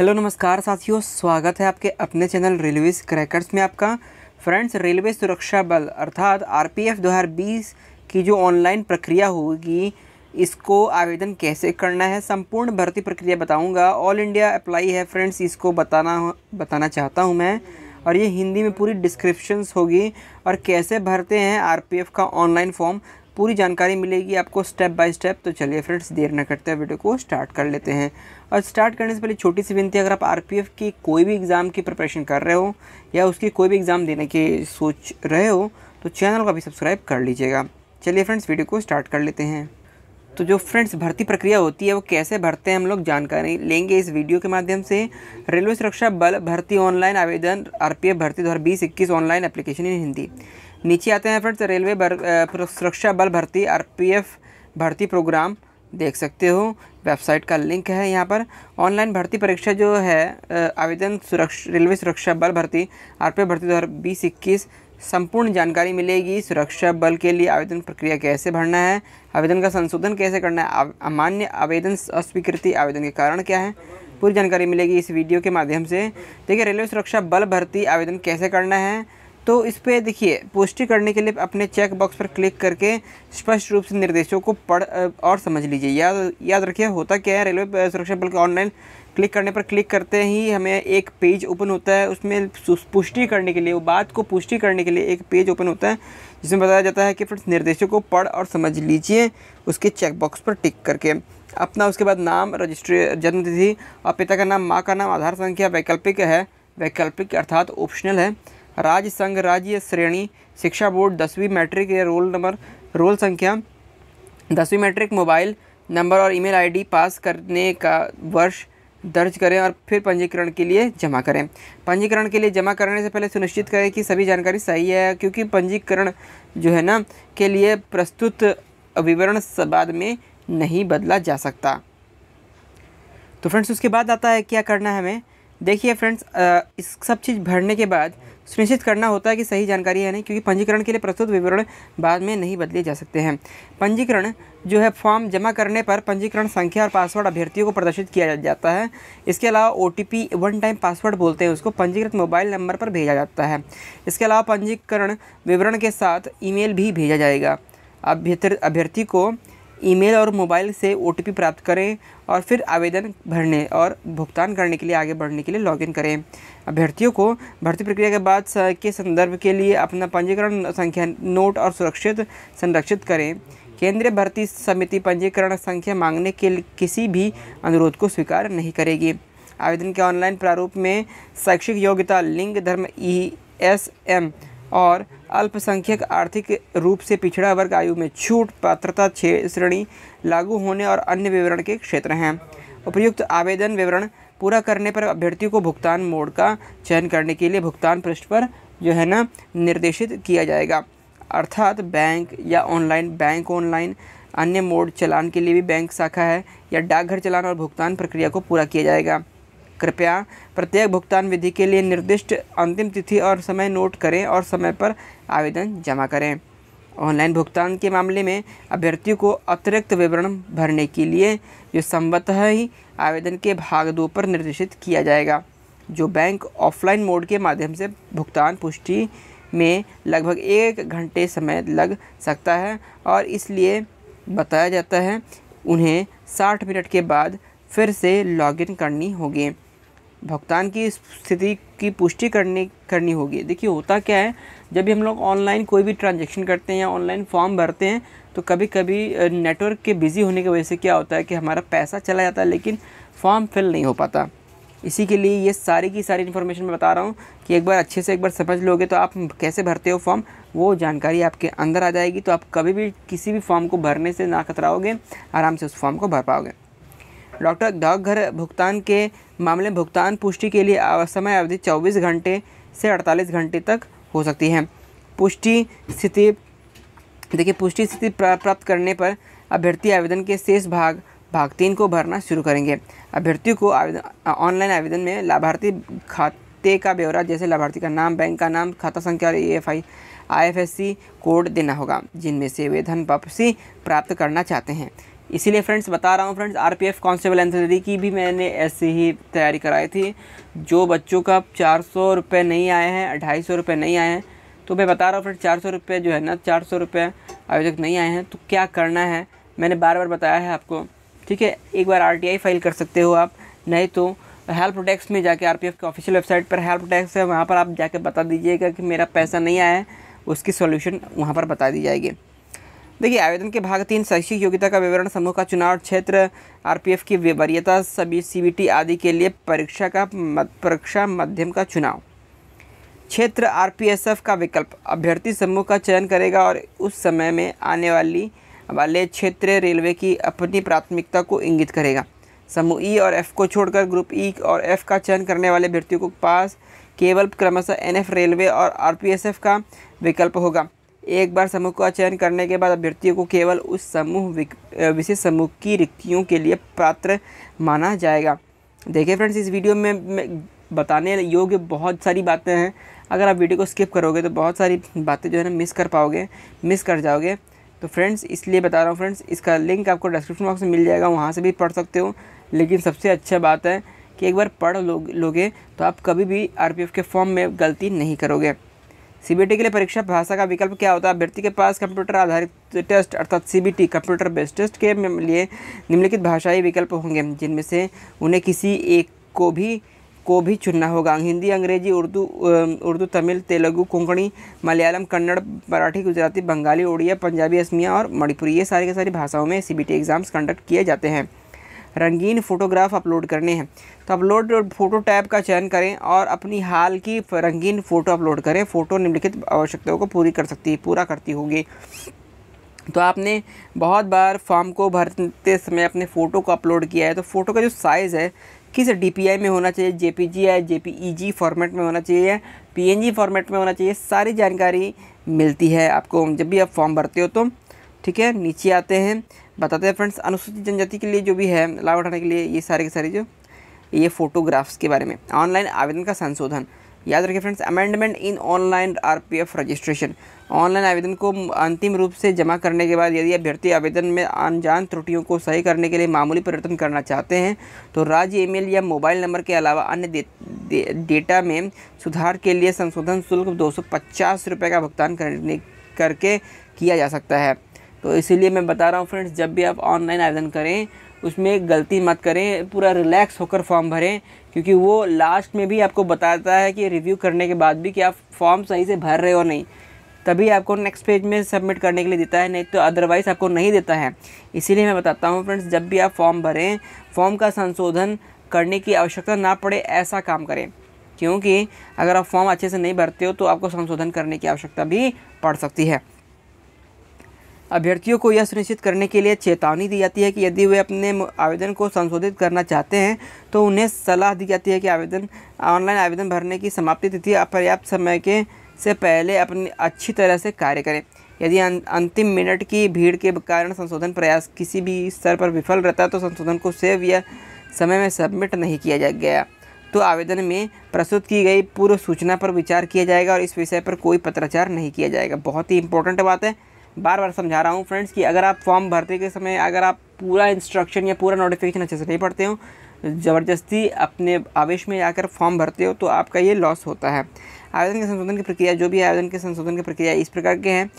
hello नमस्कार साथियों स्वागत है आपके अपने चैनल रेलवे क्रैकर्स में आपका फ्रेंड्स रेलवे सुरक्षा बल अर्थात आरपीएफ 2020 की जो ऑनलाइन प्रक्रिया होगी इसको आवेदन कैसे करना है संपूर्ण भर्ती प्रक्रिया बताऊंगा ऑल इंडिया अप्लाई है फ्रेंड्स इसको बताना बताना चाहता हूं मैं और ये हिंदी में पूरी डिस्क्रिप्शंस होगी और कैसे भरते हैं आरपीएफ का ऑनलाइन फॉर्म पूरी जानकारी मिलेगी आपको स्टेप बाय स्टेप तो चलिए फ्रेंड्स देर न करते हैं वीडियो को स्टार्ट कर लेते हैं और स्टार्ट करने से पहले छोटी सी विनती अगर आप आरपीएफ की कोई भी एग्ज़ाम की प्रिपरेशन कर रहे हो या उसकी कोई भी एग्ज़ाम देने की सोच रहे हो तो चैनल को भी सब्सक्राइब कर लीजिएगा चलिए फ्रेंड्स वीडियो को स्टार्ट कर लेते हैं तो जो फ्रेंड्स भर्ती प्रक्रिया होती है वो कैसे भरते हैं हम लोग जानकारी लेंगे इस वीडियो के माध्यम से रेलवे सुरक्षा बल भर्ती ऑनलाइन आवेदन आरपीएफ भर्ती दो हज़ार इक्कीस ऑनलाइन एप्लीकेशन इन हिंदी नीचे आते हैं फ्रेंड्स रेलवे सुरक्षा बल भर्ती आर भर्ती प्रोग्राम देख सकते हो वेबसाइट का लिंक है यहाँ पर ऑनलाइन भर्ती परीक्षा जो है आवेदन सुरक्षा रेलवे सुरक्षा बल भर्ती आरपीएफ भर्ती दो हज़ार बीस इक्कीस संपूर्ण जानकारी मिलेगी सुरक्षा बल के लिए आवेदन प्रक्रिया कैसे भरना है आवेदन का संशोधन कैसे करना है अमान्य आवेदन अस्वीकृति आवेदन के कारण क्या है पूरी जानकारी मिलेगी इस वीडियो के माध्यम से देखिए रेलवे सुरक्षा बल भर्ती आवेदन कैसे करना है तो इस पर देखिए पुष्टि करने के लिए अपने चेक बॉक्स पर क्लिक करके स्पष्ट रूप से निर्देशों को पढ़ और समझ लीजिए याद याद रखिए होता क्या है रेलवे सुरक्षा बल के ऑनलाइन क्लिक करने पर क्लिक करते ही हमें एक पेज ओपन होता है उसमें पुष्टि करने के लिए वो बात को पुष्टि करने के लिए एक पेज ओपन होता है जिसमें बताया जाता है कि फ्रेंड्स निर्देशों को पढ़ और समझ लीजिए उसके चेकबॉक्स पर टिक करके अपना उसके बाद नाम रजिस्ट्रे जन्मतिथि और पिता का नाम माँ का नाम आधार संख्या वैकल्पिक है वैकल्पिक अर्थात ऑप्शनल है राज्य संघ राज्य श्रेणी शिक्षा बोर्ड दसवीं मैट्रिक या रोल नंबर रोल संख्या दसवीं मैट्रिक मोबाइल नंबर और ईमेल आईडी पास करने का वर्ष दर्ज करें और फिर पंजीकरण के लिए जमा करें पंजीकरण के लिए जमा करने से पहले सुनिश्चित करें कि सभी जानकारी सही है क्योंकि पंजीकरण जो है ना के लिए प्रस्तुत विवरण बाद में नहीं बदला जा सकता तो फ्रेंड्स उसके बाद आता है क्या करना है हमें देखिए फ्रेंड्स इस सब चीज़ भरने के बाद सुनिश्चित करना होता है कि सही जानकारी है नहीं क्योंकि पंजीकरण के लिए प्रस्तुत विवरण बाद में नहीं बदले जा सकते हैं पंजीकरण जो है फॉर्म जमा करने पर पंजीकरण संख्या और पासवर्ड अभ्यर्थियों को प्रदर्शित किया जाता है इसके अलावा ओ वन टाइम पासवर्ड बोलते हैं उसको पंजीकृत मोबाइल नंबर पर भेजा जाता है इसके अलावा पंजीकरण विवरण के साथ ईमेल भी भेजा जाएगा अभ्यर्थी को ईमेल और मोबाइल से ओ प्राप्त करें और फिर आवेदन भरने और भुगतान करने के लिए आगे बढ़ने के लिए लॉगिन करें अभ्यर्थियों को भर्ती प्रक्रिया के बाद के संदर्भ के लिए अपना पंजीकरण संख्या नोट और सुरक्षित संरक्षित करें केंद्रीय भर्ती समिति पंजीकरण संख्या मांगने के किसी भी अनुरोध को स्वीकार नहीं करेगी आवेदन के ऑनलाइन प्रारूप में शैक्षिक योग्यता लिंग धर्म ई एस एम और अल्पसंख्यक आर्थिक रूप से पिछड़ा वर्ग आयु में छूट पात्रता श्रेणी लागू होने और अन्य विवरण के क्षेत्र हैं उपयुक्त आवेदन विवरण पूरा करने पर अभ्यर्थियों को भुगतान मोड का चयन करने के लिए भुगतान पृष्ठ पर जो है ना निर्देशित किया जाएगा अर्थात बैंक या ऑनलाइन बैंक ऑनलाइन अन्य मोड चलान के लिए भी बैंक शाखा है या डाकघर चलान और भुगतान प्रक्रिया को पूरा किया जाएगा कृपया प्रत्येक भुगतान विधि के लिए निर्दिष्ट अंतिम तिथि और समय नोट करें और समय पर आवेदन जमा करें ऑनलाइन भुगतान के मामले में अभ्यर्थियों को अतिरिक्त विवरण भरने के लिए जो संभवतः ही आवेदन के भाग दो पर निर्देशित किया जाएगा जो बैंक ऑफलाइन मोड के माध्यम से भुगतान पुष्टि में लगभग एक घंटे समय लग सकता है और इसलिए बताया जाता है उन्हें 60 मिनट के बाद फिर से लॉगिन करनी होगी भुगतान की स्थिति की पुष्टि करनी करनी होगी देखिए होता क्या है जब भी हम लोग ऑनलाइन कोई भी ट्रांजेक्शन करते हैं या ऑनलाइन फॉर्म भरते हैं तो कभी कभी नेटवर्क के बिज़ी होने की वजह से क्या होता है कि हमारा पैसा चला जाता है लेकिन फॉर्म फिल नहीं हो पाता इसी के लिए ये सारी की सारी इन्फॉर्मेशन मैं बता रहा हूँ कि एक बार अच्छे से एक बार समझ लोगे तो आप कैसे भरते हो फॉर्म वो जानकारी आपके अंदर आ जाएगी तो आप कभी भी किसी भी फॉर्म को भरने से ना खतराओगे आराम से उस फॉर्म को भर पाओगे डॉक्टर डाकघर भुगतान के मामले में भुगतान पुष्टि के लिए समय अवधि चौबीस घंटे से अड़तालीस घंटे तक हो सकती है पुष्टि स्थिति देखिए पुष्टि स्थिति प्राप्त करने पर अभ्यर्थी आवेदन के शेष भाग भाग तीन को भरना शुरू करेंगे अभ्यर्थी को आवेदन ऑनलाइन आवेदन में लाभार्थी खाते का ब्यौरा जैसे लाभार्थी का नाम बैंक का नाम खाता संख्या और E F I I F S C code देना होगा जिनमें से वे धन वापसी प्राप्त करना चाहते हैं इसीलिए फ्रेंड्स बता रहा हूँ फ्रेंड्स आरपीएफ कांस्टेबल एंथरी की भी मैंने ऐसी ही तैयारी कराई थी जो बच्चों का चार सौ रुपये नहीं आए हैं ढाई सौ रुपये नहीं आए हैं तो मैं बता रहा हूँ फ्रेंड्स चार सौ रुपये जो है ना चार सौ रुपये अभी तक नहीं आए हैं तो क्या करना है मैंने बार बार बताया है आपको ठीक है एक बार आर फाइल कर सकते हो आप नहीं तो हेल्प डेस्क में जाके आर पी के ऑफिशियल वेबसाइट पर हेल्प डेस्क है वहाँ पर आप जाके बता दीजिएगा कि मेरा पैसा नहीं आया है उसकी सॉल्यूशन वहाँ पर बता दी जाएगी देखिए आवेदन के भाग तीन शैक्षिक योग्यता का विवरण समूह का चुनाव क्षेत्र आरपीएफ की वरीयता सभी सीबीटी आदि के लिए परीक्षा का परीक्षा माध्यम का चुनाव क्षेत्र आरपीएसएफ का विकल्प अभ्यर्थी समूह का चयन करेगा और उस समय में आने वाली वाले क्षेत्रीय रेलवे की अपनी प्राथमिकता को इंगित करेगा समूह ई और एफ़ को छोड़कर ग्रुप ई और एफ़ का चयन करने वाले अभ्यर्थियों को पास केवल क्रमशः एनएफ रेलवे और आरपीएसएफ का विकल्प होगा एक बार समूह का चयन करने के बाद अभ्यर्थियों को केवल उस समूह विशेष समूह की रिक्तियों के लिए पात्र माना जाएगा देखिए फ्रेंड्स इस वीडियो में बताने योग्य बहुत सारी बातें हैं अगर आप वीडियो को स्किप करोगे तो बहुत सारी बातें जो है ना मिस कर पाओगे मिस कर जाओगे तो फ्रेंड्स इसलिए बता रहा हूँ फ्रेंड्स इसका लिंक आपको डिस्क्रिप्शन बॉक्स में मिल जाएगा वहाँ से भी पढ़ सकते हो लेकिन सबसे अच्छा बात है कि एक बार पढ़ लो, लोगे तो आप कभी भी आर के फॉर्म में गलती नहीं करोगे सी के लिए परीक्षा भाषा का विकल्प क्या होता है अभ्यर्थी के पास कंप्यूटर आधारित टेस्ट अर्थात टी कंप्यूटर बेस्ड टेस्ट के लिए निम्नलिखित भाषाई विकल्प होंगे जिनमें से उन्हें किसी एक को भी को भी चुनना होगा हिंदी अंग्रेजी उर्दू उर्दू तमिल तेलुगु कोंकणी मलयालम कन्नड़ मराठी गुजराती बंगाली उड़िया पंजाबी असमिया और मणिपुरी ये सारी के सारी भाषाओं में सी एग्ज़ाम्स कंडक्ट किए जाते हैं रंगीन फ़ोटोग्राफ अपलोड करने हैं तो अपलोड फ़ोटो टैब का चयन करें और अपनी हाल की रंगीन फ़ोटो अपलोड करें फ़ोटो निम्नलिखित आवश्यकताओं को पूरी कर सकती है पूरा करती होगी तो आपने बहुत बार फॉर्म को भरते समय अपने फ़ोटो को अपलोड किया है तो फ़ोटो का जो साइज़ है किस डी में होना चाहिए पी या जे फॉर्मेट में होना चाहिए पीएनजी फॉर्मेट में होना चाहिए सारी जानकारी मिलती है आपको जब भी आप फॉर्म भरते हो तो ठीक है नीचे आते हैं बताते हैं फ्रेंड्स अनुसूचित जनजाति के लिए जो भी है लाभ उठाने के लिए ये सारे के सारे जो ये फोटोग्राफ्स के बारे में ऑनलाइन आवेदन का संशोधन याद रखिए friends amendment in online RPF registration online आवेदन को अंतिम रूप से जमा करने के बाद यदि अभ्यर्थी आवेदन में अनजान त्रुटियों को सही करने के लिए मामूली परिवर्तन करना चाहते हैं तो राज्य ईमेल या मोबाइल नंबर के अलावा अन्य दे, दे, डेटा में सुधार के लिए संशोधन शुल्क दो सौ का भुगतान करने करके किया जा सकता है तो इसीलिए मैं बता रहा हूँ फ्रेंड्स जब भी आप ऑनलाइन आवेदन करें उसमें गलती मत करें पूरा रिलैक्स होकर फॉर्म भरें क्योंकि वो लास्ट में भी आपको बताता है कि रिव्यू करने के बाद भी कि आप फॉर्म सही से भर रहे हो नहीं तभी आपको नेक्स्ट पेज में सबमिट करने के लिए देता है नहीं तो अदरवाइज़ आपको नहीं देता है इसीलिए मैं बताता हूँ फ्रेंड्स जब भी आप फॉर्म भरें फॉर्म का संशोधन करने की आवश्यकता ना पड़े ऐसा काम करें क्योंकि अगर आप फॉर्म अच्छे से नहीं भरते हो तो आपको संशोधन करने की आवश्यकता भी पड़ सकती है अभ्यर्थियों को यह सुनिश्चित करने के लिए चेतावनी दी जाती है कि यदि वे अपने आवेदन को संशोधित करना चाहते हैं तो उन्हें सलाह दी जाती है कि आवेदन ऑनलाइन आवेदन भरने की समाप्ति तिथि अपर्याप्त समय के से पहले अपनी अच्छी तरह से कार्य करें यदि अं- अंतिम मिनट की भीड़ के कारण संशोधन प्रयास किसी भी स्तर पर विफल रहता है तो संशोधन को सेव या समय में सबमिट नहीं किया गया तो आवेदन में प्रस्तुत की गई पूर्व सूचना पर विचार किया जाएगा और इस विषय पर कोई पत्राचार नहीं किया जाएगा बहुत ही इंपॉर्टेंट बात है बार बार समझा रहा हूँ फ्रेंड्स कि अगर आप फॉर्म भरते के समय अगर आप पूरा इंस्ट्रक्शन या पूरा नोटिफिकेशन अच्छे से नहीं पढ़ते हो ज़बरदस्ती अपने आवेश में आकर फॉर्म भरते हो तो आपका ये लॉस होता है आवेदन के संशोधन की प्रक्रिया जो भी आवेदन के संशोधन की प्रक्रिया इस प्रकार के हैं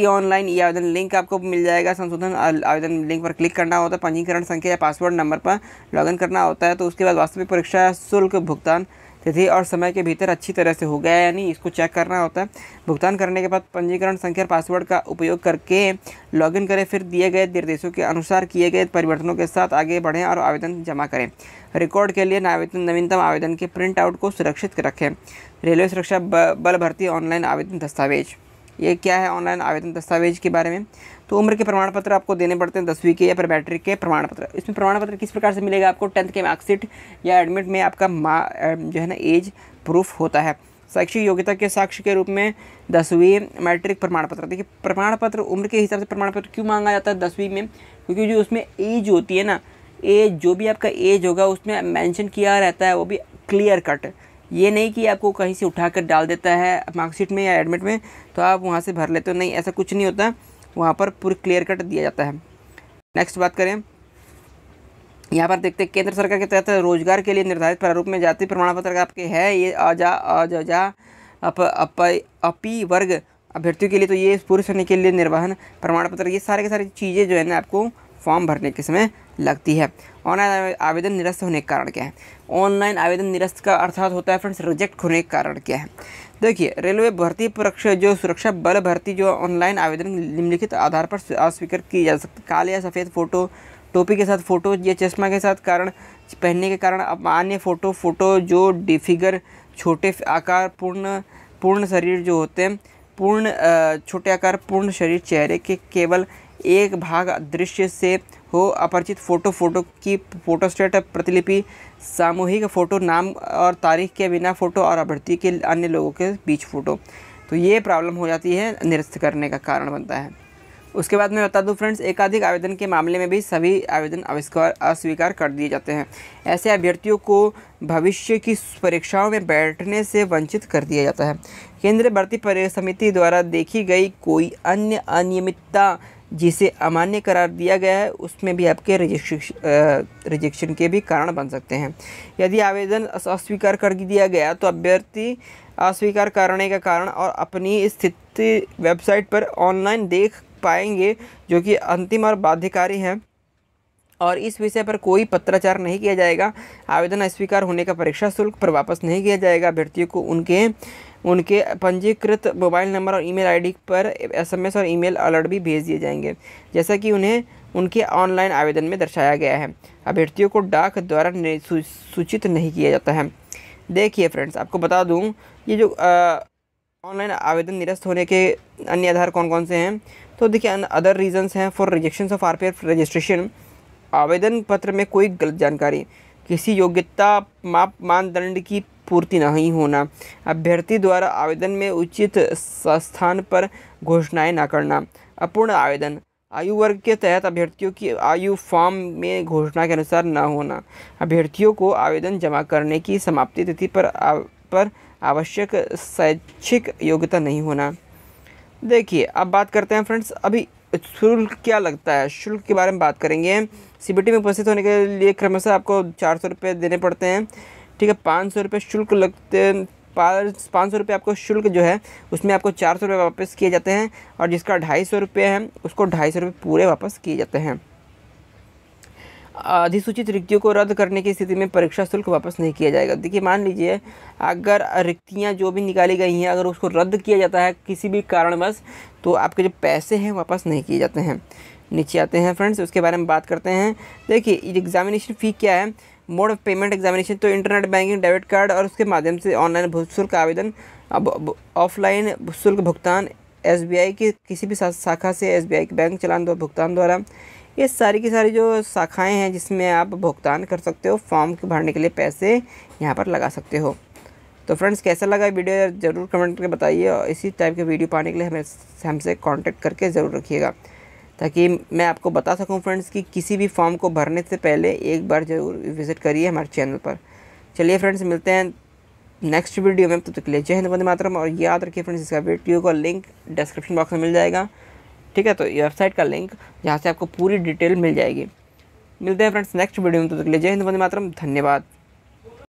ई ऑनलाइन ई आवेदन लिंक आपको मिल जाएगा संशोधन आवेदन लिंक पर क्लिक करना होता है पंजीकरण संख्या या पासवर्ड नंबर पर लॉगिन करना होता है तो उसके बाद वास्तविक परीक्षा शुल्क भुगतान तिथि और समय के भीतर अच्छी तरह से हो गया यानी इसको चेक करना होता है भुगतान करने के बाद पंजीकरण संख्या पासवर्ड का उपयोग करके लॉगिन करें फिर दिए गए निर्देशों के अनुसार किए गए परिवर्तनों के साथ आगे बढ़ें और आवेदन जमा करें रिकॉर्ड के लिए नवीनतम आवेदन के प्रिंट आउट को सुरक्षित रखें रेलवे सुरक्षा बल भर्ती ऑनलाइन आवेदन दस्तावेज़ ये क्या है ऑनलाइन आवेदन दस्तावेज के बारे में तो उम्र के प्रमाण पत्र आपको देने पड़ते हैं दसवीं के या फिर मैट्रिक के प्रमाण पत्र इसमें प्रमाण पत्र किस प्रकार से मिलेगा आपको टेंथ के मार्कशीट या एडमिट में आपका जो है ना एज प्रूफ होता है शैक्षिक योग्यता के साक्ष्य के रूप में दसवीं मैट्रिक प्रमाण पत्र देखिए प्रमाण पत्र उम्र के हिसाब से प्रमाण पत्र क्यों मांगा जाता है दसवीं में क्योंकि जो उसमें एज होती है ना एज जो भी आपका एज होगा उसमें मेंशन किया रहता है वो भी क्लियर कट ये नहीं कि आपको कहीं से उठा कर डाल देता है मार्कशीट में या एडमिट में तो आप वहाँ से भर लेते हो नहीं ऐसा कुछ नहीं होता वहाँ पर पूरी क्लियर कट दिया जाता है नेक्स्ट बात करें यहाँ पर देखते हैं केंद्र सरकार के तहत रोजगार के लिए निर्धारित प्रारूप में जाति प्रमाण पत्र आपके है ये अजा अजा अप, अप, अपी वर्ग अभ्यर्थियों के लिए तो ये पूरी होने के लिए निर्वहन प्रमाण पत्र ये सारे के सारी चीज़ें जो है ना आपको फॉर्म भरने के समय लगती है ऑनलाइन आवेदन निरस्त होने के कारण क्या है ऑनलाइन आवेदन निरस्त का अर्थात होता है फ्रेंड्स रिजेक्ट होने के कारण क्या है देखिए रेलवे भर्ती परीक्षा जो सुरक्षा बल भर्ती जो ऑनलाइन आवेदन निम्नलिखित आधार पर अस्वीकृत की जा सकती काले या सफ़ेद फ़ोटो टोपी के साथ फ़ोटो या चश्मा के साथ कारण पहनने के कारण अन्य फ़ोटो फ़ोटो जो डिफिगर छोटे आकार पूर्ण पूर्ण शरीर जो होते हैं पूर्ण छोटे आकार पूर्ण शरीर चेहरे के केवल एक भाग दृश्य से हो अपरिचित फ़ोटो फ़ोटो की फ़ोटोस्टेट प्रतिलिपि सामूहिक फ़ोटो नाम और तारीख के बिना फ़ोटो और अभ्यर्थी के अन्य लोगों के बीच फ़ोटो तो ये प्रॉब्लम हो जाती है निरस्त करने का कारण बनता है उसके बाद मैं बता दूं फ्रेंड्स एकाधिक आवेदन के मामले में भी सभी आवेदन अविष्कार अस्वीकार कर दिए जाते हैं ऐसे अभ्यर्थियों को भविष्य की परीक्षाओं में बैठने से वंचित कर दिया जाता है केंद्रीय भर्ती समिति द्वारा देखी गई कोई अन्य अनियमितता जिसे अमान्य करार दिया गया है उसमें भी आपके रजिस्ट्रेशन रिजेक्शन के भी कारण बन सकते हैं यदि आवेदन अस्वीकार कर दिया गया तो अभ्यर्थी अस्वीकार करने का कारण और अपनी स्थिति वेबसाइट पर ऑनलाइन देख पाएंगे जो कि अंतिम और बाध्यकारी है और इस विषय पर कोई पत्राचार नहीं किया जाएगा आवेदन अस्वीकार होने का परीक्षा शुल्क पर वापस नहीं किया जाएगा अभ्यर्थियों को उनके उनके पंजीकृत मोबाइल नंबर और ईमेल आईडी पर एसएमएस और ईमेल अलर्ट भी भेज दिए जाएंगे जैसा कि उन्हें उनके ऑनलाइन आवेदन में दर्शाया गया है अभ्यर्थियों को डाक द्वारा सूचित नहीं किया जाता है देखिए फ्रेंड्स आपको बता दूँ ये जो ऑनलाइन आवेदन निरस्त होने के अन्य आधार कौन कौन से हैं तो देखिए अदर रीजन्स हैं for rejection of R registration आवेदन पत्र में कोई गलत जानकारी किसी योग्यता माप मानदंड की पूर्ति नहीं होना अभ्यर्थी द्वारा आवेदन में उचित स्थान पर घोषणाएं ना करना अपूर्ण आवेदन आयु वर्ग के तहत अभ्यर्थियों की आयु फॉर्म में घोषणा के अनुसार न होना अभ्यर्थियों को आवेदन जमा करने की समाप्ति तिथि पर आ, पर आवश्यक शैक्षिक योग्यता नहीं होना देखिए अब बात करते हैं फ्रेंड्स अभी शुल्क क्या लगता है शुल्क के बारे में बात करेंगे सीबीटी में उपस्थित होने के लिए क्रमशः आपको चार सौ रुपये देने पड़ते हैं ठीक है पाँच सौ रुपये शुल्क लगते पाँच पाँच सौ रुपये आपको शुल्क जो है उसमें आपको चार सौ रुपये वापस किए जाते हैं और जिसका ढाई सौ रुपये है उसको ढाई सौ रुपये पूरे वापस किए जाते हैं अधिसूचित रिक्तियों को रद्द करने की स्थिति में परीक्षा शुल्क वापस नहीं किया जाएगा देखिए मान लीजिए अगर रिक्तियाँ जो भी निकाली गई हैं अगर उसको रद्द किया जाता है किसी भी कारणवश तो आपके जो पैसे हैं वापस नहीं किए जाते हैं नीचे आते हैं फ्रेंड्स उसके बारे में बात करते हैं देखिए एग्जामिनेशन फ़ी क्या है मोड ऑफ पेमेंट एग्जामिनेशन तो इंटरनेट बैंकिंग डेबिट कार्ड और उसके माध्यम से ऑनलाइन शुल्क आवेदन अब ऑफलाइन शुल्क भुगतान एसबीआई के किसी भी शाखा से एसबीआई के बैंक चलान द्वारा भुगतान द्वारा ये सारी की सारी जो शाखाएं हैं जिसमें आप भुगतान कर सकते हो फॉर्म के भरने के लिए पैसे यहाँ पर लगा सकते हो तो फ्रेंड्स कैसा लगा वीडियो ज़रूर कमेंट करके बताइए और इसी टाइप के वीडियो पाने के लिए हमें हमसे कांटेक्ट करके ज़रूर रखिएगा ताकि मैं आपको बता सकूं फ्रेंड्स कि किसी भी फॉर्म को भरने से पहले एक बार ज़रूर विज़िट करिए हमारे चैनल पर चलिए फ्रेंड्स मिलते हैं नेक्स्ट वीडियो में तब तो तक तो के लिए जय हिंद वंदे मातरम और याद रखिए फ्रेंड्स इसका वीडियो का लिंक डिस्क्रिप्शन बॉक्स में मिल जाएगा ठीक है तो ये वेबसाइट का लिंक यहाँ से आपको पूरी डिटेल मिल जाएगी मिलते हैं फ्रेंड्स नेक्स्ट वीडियो में तो देख जय हिंद वंदे मातरम धन्यवाद